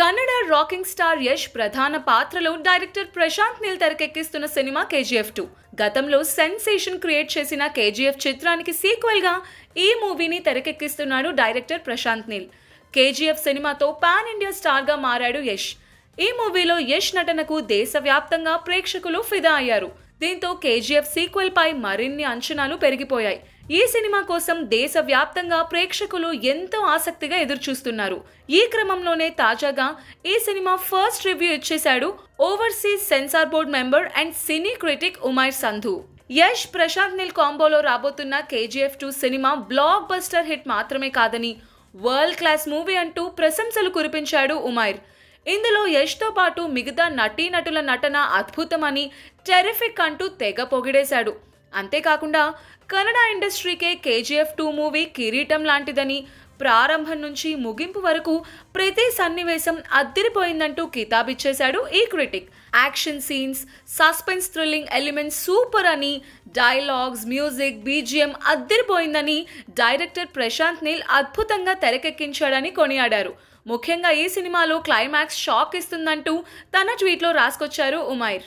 Kannada rocking star Yash ప్రధాన పాత్రలో director Prashanth Neel తెరకెక్కిస్తున్న సినిమా కేజీఎఫ్ టూ గతంలో సెన్సేషన్ క్రియేట్ చేసిన కేజీఎఫ్ చిత్రానికి సీక్వెల్గా ఈ మూవీని తెరకెక్కిస్తున్నాడు డైరెక్టర్ ప్రశాంత్ నీల్ కేజీఎఫ్ సినిమాతో పాన్ ఇండియా స్టార్గా మారాడు యష్ ఈ మూవీలో యష్ నటనకు దేశవ్యాప్తంగా ప్రేక్షకులు ఫిదా అయ్యారు దీంతో కేజీఎఫ్ సీక్వెల్పై మరిన్ని అంచనాలు పెరిగిపోయాయి ఈ సినిమా కోసం దేశవ్యాప్తంగా ప్రేక్షకులు ఎంతో ఆసక్తిగా ఎదురుచూస్తున్నారు ఈ క్రమంలోనే తాజాగా ఈ సినిమా ఫస్ట్ రివ్యూ ఇచ్చేశాడు overseas censor board member and cine critic Umair Sandhu Yash Prashanth Neel కాంబోలో రాబోతున్న KGF two cinema blockbuster hit మాత్రమే కాదని వరల్డ్ క్లాస్ మూవీ అంటూ ప్రశంసలు కురిపించాడు ఉమైర్ ఇందులో యష్తో పాటు మిగతా నటీనటుల నటన అద్భుతమని టెరిఫిక్ అంటూ తెగ పొగిడేశాడు అంతేకాకుండా కన్నడ ఇండస్ట్రీకే కేజీఎఫ్ టూ మూవీ కిరీటం లాంటిదని ప్రారంభం నుంచి ముగింపు వరకు ప్రతి సన్నివేశం అద్దిరిపోయిందంటూ కితాబిచ్చేశాడు ఈ critic action scenes suspense thrilling elements super అని డైలాగ్స్ మ్యూజిక్ బీజిఎం అద్దిరిపోయిందని డైరెక్టర్ ప్రశాంత్ నీల్ అద్భుతంగా తెరకెక్కించాడని కొనియాడారు ముఖ్యంగా ఈ సినిమాలో క్లైమాక్స్ షాక్ ఇస్తుందంటూ తన ట్వీట్లో రాసుకొచ్చారు ఉమైర్